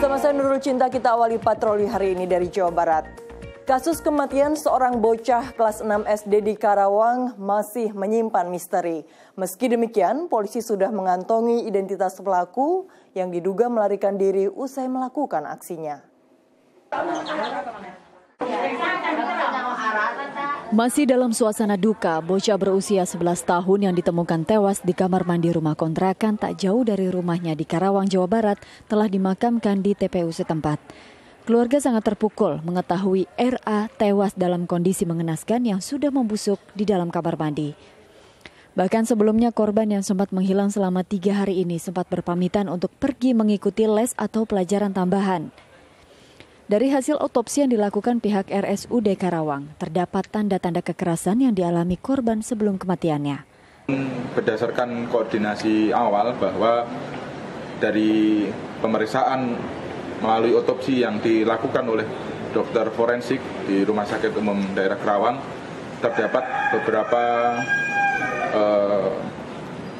Bersama saya Nurul Cinta kita awali patroli hari ini dari Jawa Barat. Kasus kematian seorang bocah kelas 6 SD di Karawang masih menyimpan misteri. Meski demikian, polisi sudah mengantongi identitas pelaku yang diduga melarikan diri usai melakukan aksinya. Masih dalam suasana duka, bocah berusia 11 tahun yang ditemukan tewas di kamar mandi rumah kontrakan tak jauh dari rumahnya di Karawang, Jawa Barat telah dimakamkan di TPU setempat. Keluarga sangat terpukul mengetahui RA tewas dalam kondisi mengenaskan yang sudah membusuk di dalam kamar mandi. Bahkan sebelumnya korban yang sempat menghilang selama tiga hari ini sempat berpamitan untuk pergi mengikuti les atau pelajaran tambahan. Dari hasil otopsi yang dilakukan pihak RSUD Karawang, terdapat tanda-tanda kekerasan yang dialami korban sebelum kematiannya. Berdasarkan koordinasi awal bahwa dari pemeriksaan melalui otopsi yang dilakukan oleh dokter forensik di Rumah Sakit Umum Daerah Karawang, terdapat beberapa eh,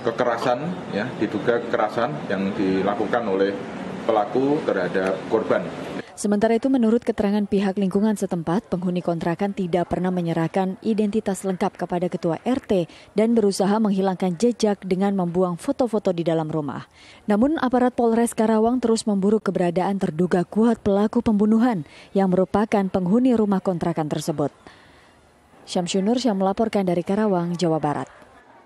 kekerasan, ya diduga kekerasan yang dilakukan oleh pelaku terhadap korban Sementara itu menurut keterangan pihak lingkungan setempat, penghuni kontrakan tidak pernah menyerahkan identitas lengkap kepada ketua RT dan berusaha menghilangkan jejak dengan membuang foto-foto di dalam rumah. Namun aparat Polres Karawang terus memburu keberadaan terduga kuat pelaku pembunuhan yang merupakan penghuni rumah kontrakan tersebut. Syamsunur yang melaporkan dari Karawang, Jawa Barat.